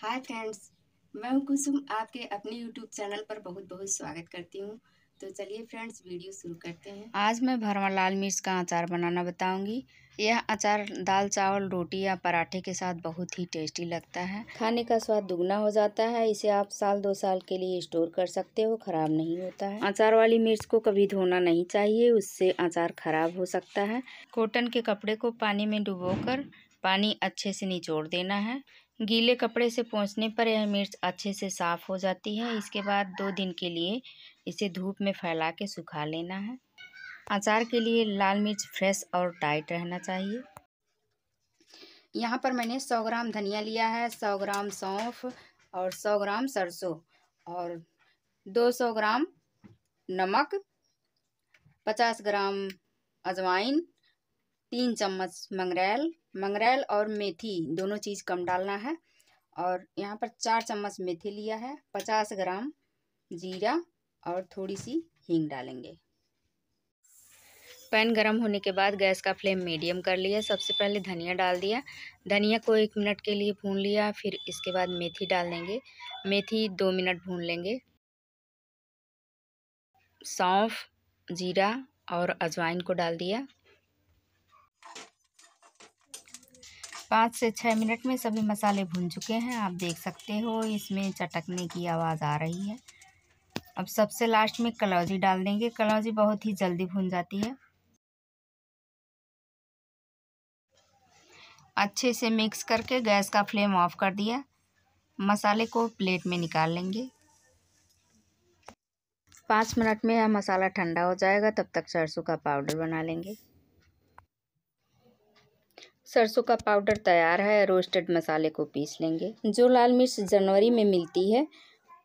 hi friends मैं हूं कुसुम आपके अपने यूट्यूब चैनल पर बहुत बहुत स्वागत करती हूं तो चलिए फ्रेंड्स वीडियो शुरू करते हैं आज मैं भरवा लाल मिर्च का अचार बनाना बताऊंगी यह अचार दाल चावल रोटी या पराठे के साथ बहुत ही टेस्टी लगता है खाने का स्वाद दुगना हो जाता है इसे आप साल दो साल के लिए स्टोर कर सकते हो खराब नहीं होता है अचार वाली मिर्च को कभी धोना नहीं चाहिए उससे अचार खराब हो सकता है कॉटन के कपड़े को पानी में डुबोकर पानी अच्छे से निचोड़ देना है गीले कपड़े से पहुँचने पर यह मिर्च अच्छे से साफ़ हो जाती है इसके बाद दो दिन के लिए इसे धूप में फैला के सुखा लेना है अचार के लिए लाल मिर्च फ्रेश और टाइट रहना चाहिए यहाँ पर मैंने 100 ग्राम धनिया लिया है 100 ग्राम सौंफ और 100 ग्राम सरसों और 200 ग्राम नमक 50 ग्राम अजवाइन तीन चम्मच मंगरेल मंगरेल और मेथी दोनों चीज़ कम डालना है और यहाँ पर चार चम्मच मेथी लिया है पचास ग्राम जीरा और थोड़ी सी हींग डालेंगे पैन गरम होने के बाद गैस का फ्लेम मीडियम कर लिया सबसे पहले धनिया डाल दिया धनिया को एक मिनट के लिए भून लिया फिर इसके बाद मेथी डाल देंगे मेथी दो मिनट भून लेंगे सौंफ जीरा और अजवाइन को डाल दिया पाँच से छः मिनट में सभी मसाले भुन चुके हैं आप देख सकते हो इसमें चटकने की आवाज़ आ रही है अब सबसे लास्ट में कलौजी डाल देंगे कलौजी बहुत ही जल्दी भुन जाती है अच्छे से मिक्स करके गैस का फ्लेम ऑफ कर दिया मसाले को प्लेट में निकाल लेंगे पाँच मिनट में यह मसाला ठंडा हो जाएगा तब तक सरसों का पाउडर बना लेंगे सरसों का पाउडर तैयार है रोस्टेड मसाले को पीस लेंगे जो लाल मिर्च जनवरी में मिलती है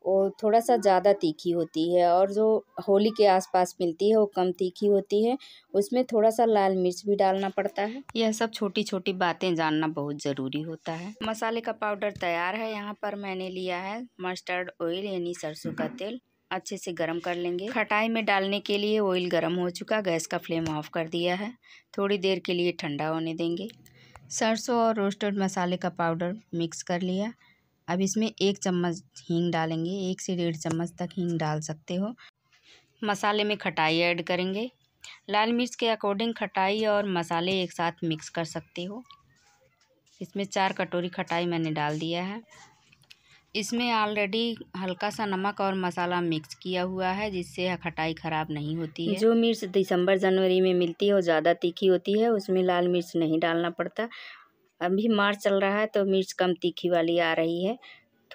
वो थोड़ा सा ज़्यादा तीखी होती है और जो होली के आसपास मिलती है वो कम तीखी होती है उसमें थोड़ा सा लाल मिर्च भी डालना पड़ता है यह सब छोटी छोटी बातें जानना बहुत ज़रूरी होता है मसाले का पाउडर तैयार है यहाँ पर मैंने लिया है मस्टर्ड ऑयल यानी सरसों का तेल अच्छे से गर्म कर लेंगे खटाई में डालने के लिए ऑयल गर्म हो चुका गैस का फ्लेम ऑफ कर दिया है थोड़ी देर के लिए ठंडा होने देंगे सरसों और रोस्टेड मसाले का पाउडर मिक्स कर लिया अब इसमें एक चम्मच हींग डालेंगे एक से डेढ़ चम्मच तक हींग डाल सकते हो मसाले में खटाई ऐड करेंगे लाल मिर्च के अकॉर्डिंग खटाई और मसाले एक साथ मिक्स कर सकते हो इसमें चार कटोरी खटाई मैंने डाल दिया है इसमें ऑलरेडी हल्का सा नमक और मसाला मिक्स किया हुआ है जिससे खटाई ख़राब नहीं होती है जो मिर्च दिसंबर जनवरी में मिलती है वो ज़्यादा तीखी होती है उसमें लाल मिर्च नहीं डालना पड़ता अभी मार्च चल रहा है तो मिर्च कम तीखी वाली आ रही है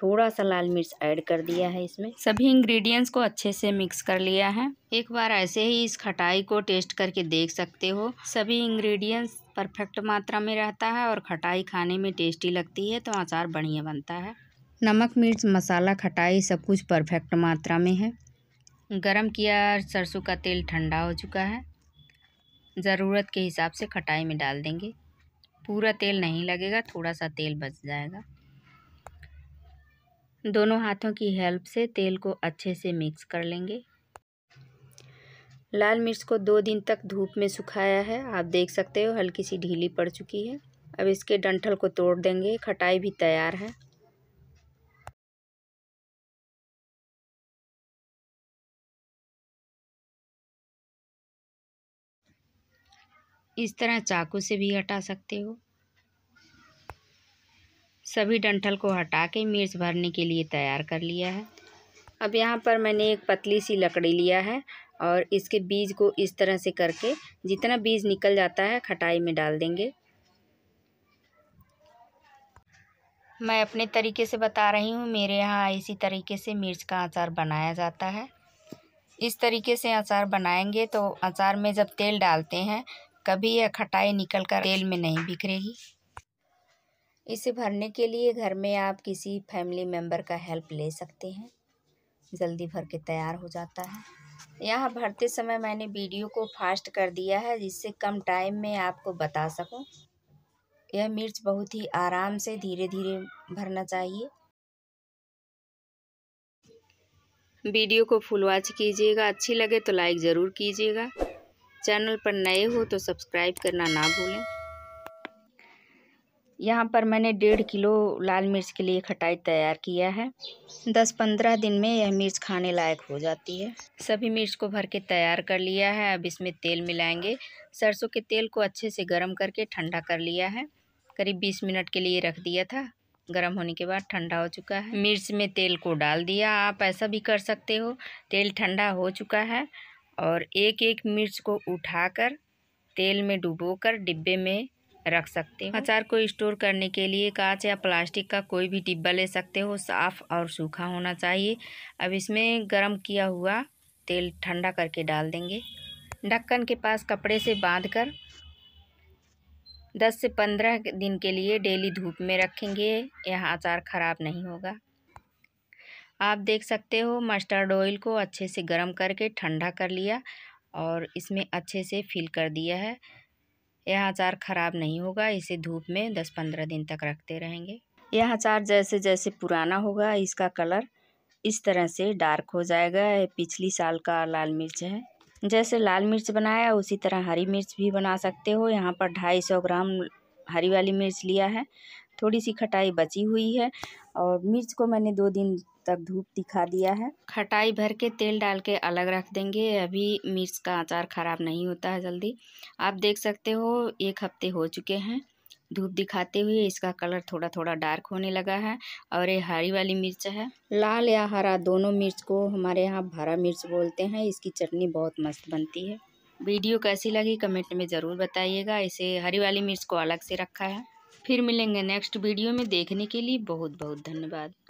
थोड़ा सा लाल मिर्च ऐड कर दिया है इसमें सभी इंग्रेडिएंट्स को अच्छे से मिक्स कर लिया है एक बार ऐसे ही इस खटाई को टेस्ट करके देख सकते हो सभी इंग्रेडिएंट्स परफेक्ट मात्रा में रहता है और खटाई खाने में टेस्टी लगती है तो अचार बढ़िया बनता है नमक मिर्च मसाला खटाई सब कुछ परफेक्ट मात्रा में है गरम किया सरसों का तेल ठंडा हो चुका है ज़रूरत के हिसाब से खटाई में डाल देंगे पूरा तेल नहीं लगेगा थोड़ा सा तेल बच जाएगा दोनों हाथों की हेल्प से तेल को अच्छे से मिक्स कर लेंगे लाल मिर्च को दो दिन तक धूप में सुखाया है आप देख सकते हो हल्की सी ढीली पड़ चुकी है अब इसके डंठल को तोड़ देंगे खटाई भी तैयार है इस तरह चाकू से भी हटा सकते हो सभी डंठल को हटा के मिर्च भरने के लिए तैयार कर लिया है अब यहाँ पर मैंने एक पतली सी लकड़ी लिया है और इसके बीज को इस तरह से करके जितना बीज निकल जाता है खटाई में डाल देंगे मैं अपने तरीके से बता रही हूँ मेरे यहाँ इसी तरीके से मिर्च का अचार बनाया जाता है इस तरीके से अचार बनाएंगे तो अचार में जब तेल डालते हैं कभी यह खटाई निकलकर तेल में नहीं बिखरेगी इसे भरने के लिए घर में आप किसी फैमिली मेम्बर का हेल्प ले सकते हैं जल्दी भर के तैयार हो जाता है यहाँ भरते समय मैंने वीडियो को फास्ट कर दिया है जिससे कम टाइम में आपको बता सकूँ यह मिर्च बहुत ही आराम से धीरे धीरे भरना चाहिए वीडियो को फुल वॉच कीजिएगा अच्छी लगे तो लाइक ज़रूर कीजिएगा चैनल पर नए हो तो सब्सक्राइब करना ना भूलें यहाँ पर मैंने डेढ़ किलो लाल मिर्च के लिए खटाई तैयार किया है दस पंद्रह दिन में यह मिर्च खाने लायक हो जाती है सभी मिर्च को भर के तैयार कर लिया है अब इसमें तेल मिलाएंगे सरसों के तेल को अच्छे से गर्म करके ठंडा कर लिया है करीब बीस मिनट के लिए रख दिया था गर्म होने के बाद ठंडा हो चुका है मिर्च में तेल को डाल दिया आप ऐसा भी कर सकते हो तेल ठंडा हो चुका है और एक एक मिर्च को उठाकर तेल में डुबोकर डिब्बे में रख सकते हो अचार को स्टोर करने के लिए कांच या प्लास्टिक का कोई भी डिब्बा ले सकते हो साफ़ और सूखा होना चाहिए अब इसमें गर्म किया हुआ तेल ठंडा करके डाल देंगे ढक्कन के पास कपड़े से बांध कर दस से पंद्रह दिन के लिए डेली धूप में रखेंगे यह अचार ख़राब नहीं होगा आप देख सकते हो मस्टर्ड ऑयल को अच्छे से गर्म करके ठंडा कर लिया और इसमें अच्छे से फिल कर दिया है यह अचार ख़राब नहीं होगा इसे धूप में दस पंद्रह दिन तक रखते रहेंगे यह अचार जैसे जैसे पुराना होगा इसका कलर इस तरह से डार्क हो जाएगा पिछली साल का लाल मिर्च है जैसे लाल मिर्च बनाया उसी तरह हरी मिर्च भी बना सकते हो यहाँ पर ढाई सौ ग्राम हरी वाली मिर्च लिया है थोड़ी सी खटाई बची हुई है और मिर्च को मैंने दो दिन तक धूप दिखा दिया है खटाई भर के तेल डाल के अलग रख देंगे अभी मिर्च का अचार ख़राब नहीं होता है जल्दी आप देख सकते हो एक हफ्ते हो चुके हैं धूप दिखाते हुए इसका कलर थोड़ा थोड़ा डार्क होने लगा है और ये हरी वाली मिर्च है लाल या हरा दोनों मिर्च को हमारे यहाँ भरा मिर्च बोलते हैं इसकी चटनी बहुत मस्त बनती है वीडियो कैसी लगी कमेंट में ज़रूर बताइएगा इसे हरी वाली मिर्च को अलग से रखा है फिर मिलेंगे नेक्स्ट वीडियो में देखने के लिए बहुत बहुत धन्यवाद